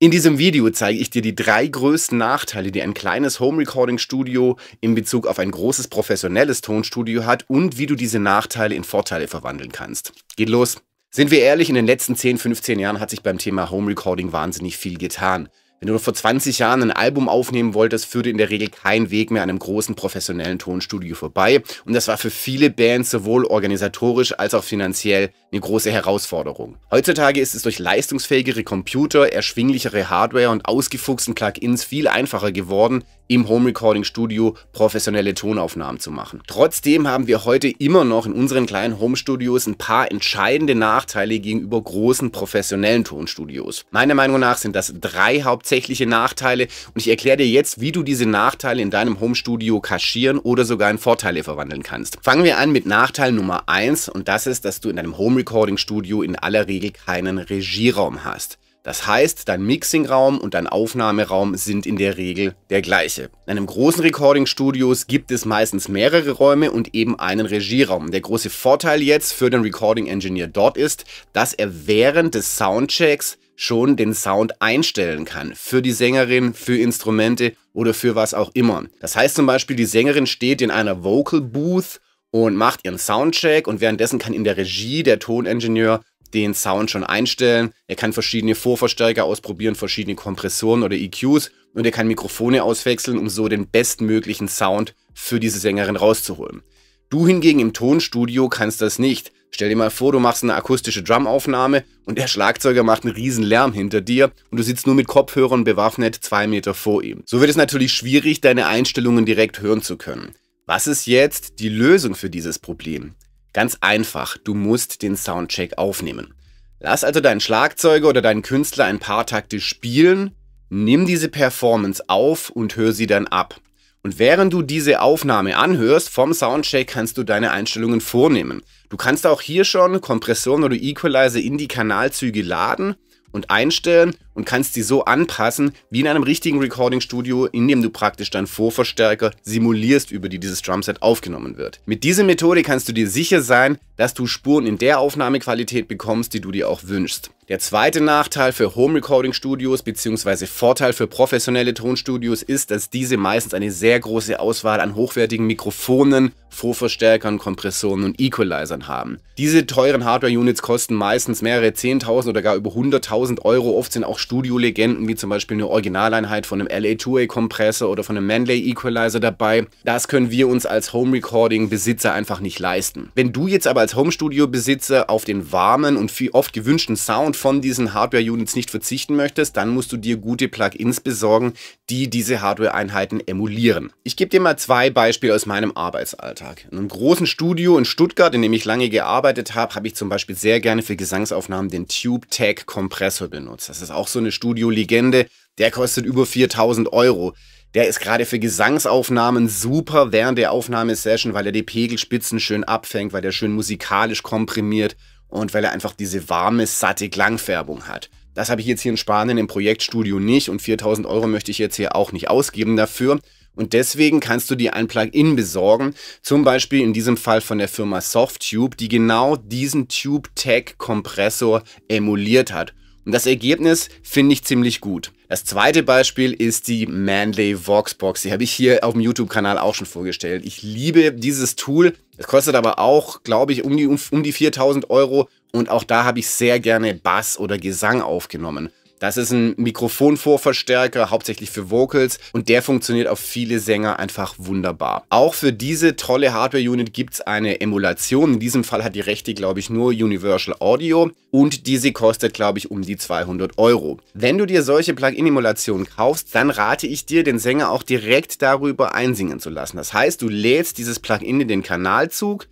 In diesem Video zeige ich dir die drei größten Nachteile, die ein kleines Home Recording Studio in Bezug auf ein großes professionelles Tonstudio hat und wie du diese Nachteile in Vorteile verwandeln kannst. Geht los! Sind wir ehrlich, in den letzten 10, 15 Jahren hat sich beim Thema Home Recording wahnsinnig viel getan. Wenn du noch vor 20 Jahren ein Album aufnehmen wolltest, führte in der Regel kein Weg mehr an einem großen professionellen Tonstudio vorbei. Und das war für viele Bands sowohl organisatorisch als auch finanziell eine große Herausforderung. Heutzutage ist es durch leistungsfähigere Computer, erschwinglichere Hardware und ausgefuchsten Plugins viel einfacher geworden, im Home Recording Studio professionelle Tonaufnahmen zu machen. Trotzdem haben wir heute immer noch in unseren kleinen Home Studios ein paar entscheidende Nachteile gegenüber großen professionellen Tonstudios. Meiner Meinung nach sind das drei hauptsächliche Nachteile und ich erkläre dir jetzt, wie du diese Nachteile in deinem Home Studio kaschieren oder sogar in Vorteile verwandeln kannst. Fangen wir an mit Nachteil Nummer eins und das ist, dass du in deinem Home Recording-Studio in aller Regel keinen Regieraum hast. Das heißt, dein Mixingraum und dein Aufnahmeraum sind in der Regel der gleiche. In einem großen Recording-Studios gibt es meistens mehrere Räume und eben einen Regieraum. Der große Vorteil jetzt für den Recording-Engineer dort ist, dass er während des Soundchecks schon den Sound einstellen kann. Für die Sängerin, für Instrumente oder für was auch immer. Das heißt zum Beispiel, die Sängerin steht in einer Vocal Booth und macht ihren Soundcheck und währenddessen kann in der Regie der Toningenieur den Sound schon einstellen. Er kann verschiedene Vorverstärker ausprobieren, verschiedene Kompressoren oder EQs und er kann Mikrofone auswechseln, um so den bestmöglichen Sound für diese Sängerin rauszuholen. Du hingegen im Tonstudio kannst das nicht. Stell dir mal vor, du machst eine akustische Drumaufnahme und der Schlagzeuger macht einen riesen Lärm hinter dir und du sitzt nur mit Kopfhörern bewaffnet zwei Meter vor ihm. So wird es natürlich schwierig, deine Einstellungen direkt hören zu können. Was ist jetzt die Lösung für dieses Problem? Ganz einfach, du musst den Soundcheck aufnehmen. Lass also deinen Schlagzeuger oder deinen Künstler ein paar Takte spielen, nimm diese Performance auf und hör sie dann ab. Und während du diese Aufnahme anhörst vom Soundcheck, kannst du deine Einstellungen vornehmen. Du kannst auch hier schon Kompressoren oder Equalizer in die Kanalzüge laden und einstellen und kannst die so anpassen, wie in einem richtigen Recording-Studio, in dem du praktisch deinen Vorverstärker simulierst, über die dieses Drumset aufgenommen wird. Mit dieser Methode kannst du dir sicher sein, dass du Spuren in der Aufnahmequalität bekommst, die du dir auch wünschst. Der zweite Nachteil für Home Recording Studios bzw. Vorteil für professionelle Tonstudios ist, dass diese meistens eine sehr große Auswahl an hochwertigen Mikrofonen, Vorverstärkern, Kompressoren und Equalizern haben. Diese teuren Hardware-Units kosten meistens mehrere 10.000 oder gar über 100.000 Euro, oft sind auch Studiolegenden wie zum Beispiel eine Originaleinheit von einem LA2A-Kompressor oder von einem Manley-Equalizer dabei. Das können wir uns als Home-Recording-Besitzer einfach nicht leisten. Wenn du jetzt aber als Home-Studio-Besitzer auf den warmen und viel oft gewünschten Sound von diesen Hardware-Units nicht verzichten möchtest, dann musst du dir gute Plugins besorgen, die diese Hardware-Einheiten emulieren. Ich gebe dir mal zwei Beispiele aus meinem Arbeitsalltag. In einem großen Studio in Stuttgart, in dem ich lange gearbeitet habe, habe ich zum Beispiel sehr gerne für Gesangsaufnahmen den Tube Tag Kompressor benutzt. Das ist auch so so eine Studio-Legende, der kostet über 4000 Euro. Der ist gerade für Gesangsaufnahmen super während der Aufnahmesession, weil er die Pegelspitzen schön abfängt, weil er schön musikalisch komprimiert und weil er einfach diese warme, satte Klangfärbung hat. Das habe ich jetzt hier in Spanien im Projektstudio nicht und 4000 Euro möchte ich jetzt hier auch nicht ausgeben dafür. Und deswegen kannst du dir ein Plugin besorgen, zum Beispiel in diesem Fall von der Firma Softtube, die genau diesen Tube Tag Kompressor emuliert hat. Und das Ergebnis finde ich ziemlich gut. Das zweite Beispiel ist die Manley Voxbox. Die habe ich hier auf dem YouTube-Kanal auch schon vorgestellt. Ich liebe dieses Tool. Es kostet aber auch, glaube ich, um die, um, um die 4000 Euro. Und auch da habe ich sehr gerne Bass oder Gesang aufgenommen. Das ist ein Mikrofonvorverstärker, hauptsächlich für Vocals und der funktioniert auf viele Sänger einfach wunderbar. Auch für diese tolle Hardware-Unit gibt es eine Emulation. In diesem Fall hat die Rechte, glaube ich, nur Universal Audio und diese kostet, glaube ich, um die 200 Euro. Wenn du dir solche Plugin-Emulationen kaufst, dann rate ich dir, den Sänger auch direkt darüber einsingen zu lassen. Das heißt, du lädst dieses Plugin in den Kanalzug,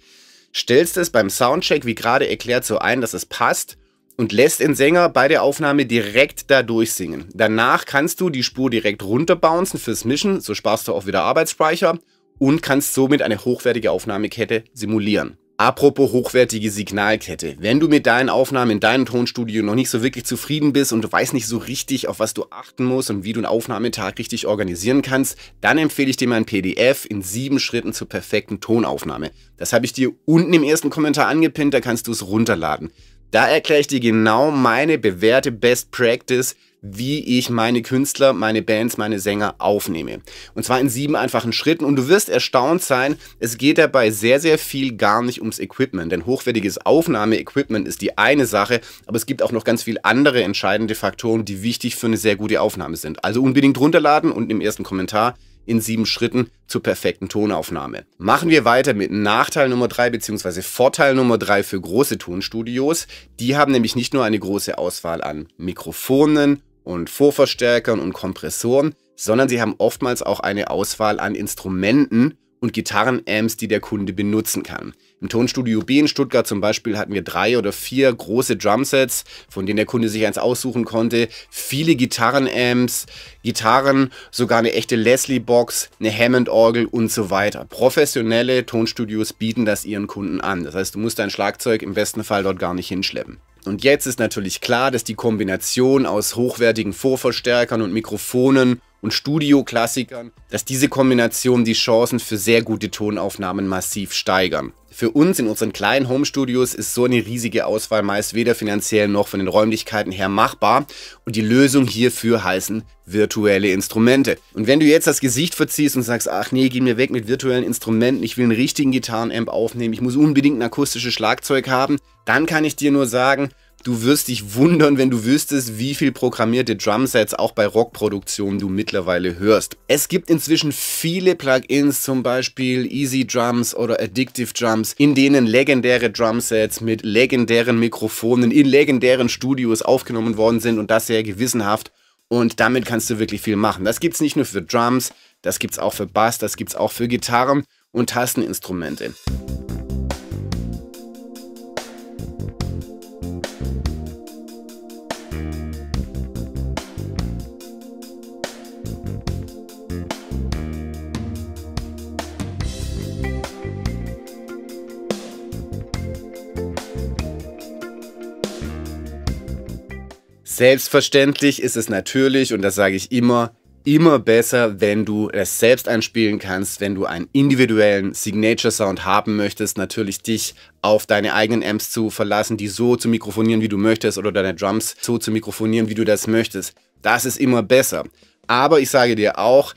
stellst es beim Soundcheck, wie gerade erklärt, so ein, dass es passt und lässt den Sänger bei der Aufnahme direkt da durchsingen. Danach kannst du die Spur direkt runterbouncen fürs Mischen, so sparst du auch wieder Arbeitsspeicher und kannst somit eine hochwertige Aufnahmekette simulieren. Apropos hochwertige Signalkette. Wenn du mit deinen Aufnahmen in deinem Tonstudio noch nicht so wirklich zufrieden bist und du weißt nicht so richtig, auf was du achten musst und wie du einen Aufnahmetag richtig organisieren kannst, dann empfehle ich dir mein PDF in sieben Schritten zur perfekten Tonaufnahme. Das habe ich dir unten im ersten Kommentar angepinnt, da kannst du es runterladen. Da erkläre ich dir genau meine bewährte Best Practice, wie ich meine Künstler, meine Bands, meine Sänger aufnehme. Und zwar in sieben einfachen Schritten. Und du wirst erstaunt sein, es geht dabei sehr, sehr viel gar nicht ums Equipment. Denn hochwertiges Aufnahmeequipment ist die eine Sache, aber es gibt auch noch ganz viele andere entscheidende Faktoren, die wichtig für eine sehr gute Aufnahme sind. Also unbedingt runterladen und im ersten Kommentar in sieben Schritten zur perfekten Tonaufnahme. Machen wir weiter mit Nachteil Nummer drei bzw. Vorteil Nummer drei für große Tonstudios. Die haben nämlich nicht nur eine große Auswahl an Mikrofonen und Vorverstärkern und Kompressoren, sondern sie haben oftmals auch eine Auswahl an Instrumenten und Gitarrenamps, die der Kunde benutzen kann. Im Tonstudio B in Stuttgart zum Beispiel hatten wir drei oder vier große Drumsets, von denen der Kunde sich eins aussuchen konnte. Viele Gitarren-Amps, Gitarren, sogar eine echte Leslie-Box, eine Hammond-Orgel und so weiter. Professionelle Tonstudios bieten das ihren Kunden an. Das heißt, du musst dein Schlagzeug im besten Fall dort gar nicht hinschleppen. Und jetzt ist natürlich klar, dass die Kombination aus hochwertigen Vorverstärkern und Mikrofonen und Studioklassikern, dass diese Kombination die Chancen für sehr gute Tonaufnahmen massiv steigern. Für uns in unseren kleinen Home-Studios ist so eine riesige Auswahl meist weder finanziell noch von den Räumlichkeiten her machbar und die Lösung hierfür heißen virtuelle Instrumente. Und wenn du jetzt das Gesicht verziehst und sagst, ach nee, geh mir weg mit virtuellen Instrumenten, ich will einen richtigen Gitarrenamp aufnehmen, ich muss unbedingt ein akustisches Schlagzeug haben, dann kann ich dir nur sagen, Du wirst dich wundern, wenn du wüsstest, wie viel programmierte Drumsets auch bei Rockproduktionen du mittlerweile hörst. Es gibt inzwischen viele Plugins, zum Beispiel Easy Drums oder Addictive Drums, in denen legendäre Drumsets mit legendären Mikrofonen in legendären Studios aufgenommen worden sind und das sehr gewissenhaft. Und damit kannst du wirklich viel machen. Das gibt es nicht nur für Drums, das gibt es auch für Bass, das gibt es auch für Gitarren und Tasteninstrumente. Selbstverständlich ist es natürlich, und das sage ich immer, immer besser, wenn du es selbst einspielen kannst, wenn du einen individuellen Signature Sound haben möchtest, natürlich dich auf deine eigenen Amps zu verlassen, die so zu mikrofonieren, wie du möchtest, oder deine Drums so zu mikrofonieren, wie du das möchtest. Das ist immer besser. Aber ich sage dir auch,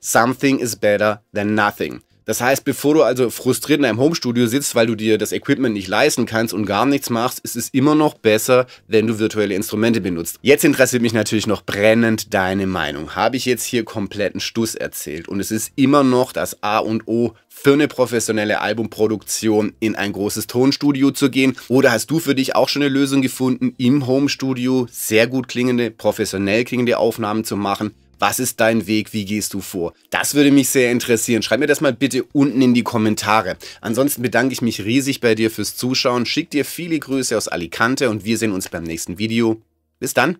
something is better than nothing. Das heißt, bevor du also frustriert in einem Homestudio sitzt, weil du dir das Equipment nicht leisten kannst und gar nichts machst, ist es immer noch besser, wenn du virtuelle Instrumente benutzt. Jetzt interessiert mich natürlich noch brennend deine Meinung. Habe ich jetzt hier kompletten Stuss erzählt und es ist immer noch das A und O für eine professionelle Albumproduktion in ein großes Tonstudio zu gehen? Oder hast du für dich auch schon eine Lösung gefunden, im Homestudio sehr gut klingende, professionell klingende Aufnahmen zu machen? Was ist dein Weg? Wie gehst du vor? Das würde mich sehr interessieren. Schreib mir das mal bitte unten in die Kommentare. Ansonsten bedanke ich mich riesig bei dir fürs Zuschauen. Schick dir viele Grüße aus Alicante und wir sehen uns beim nächsten Video. Bis dann.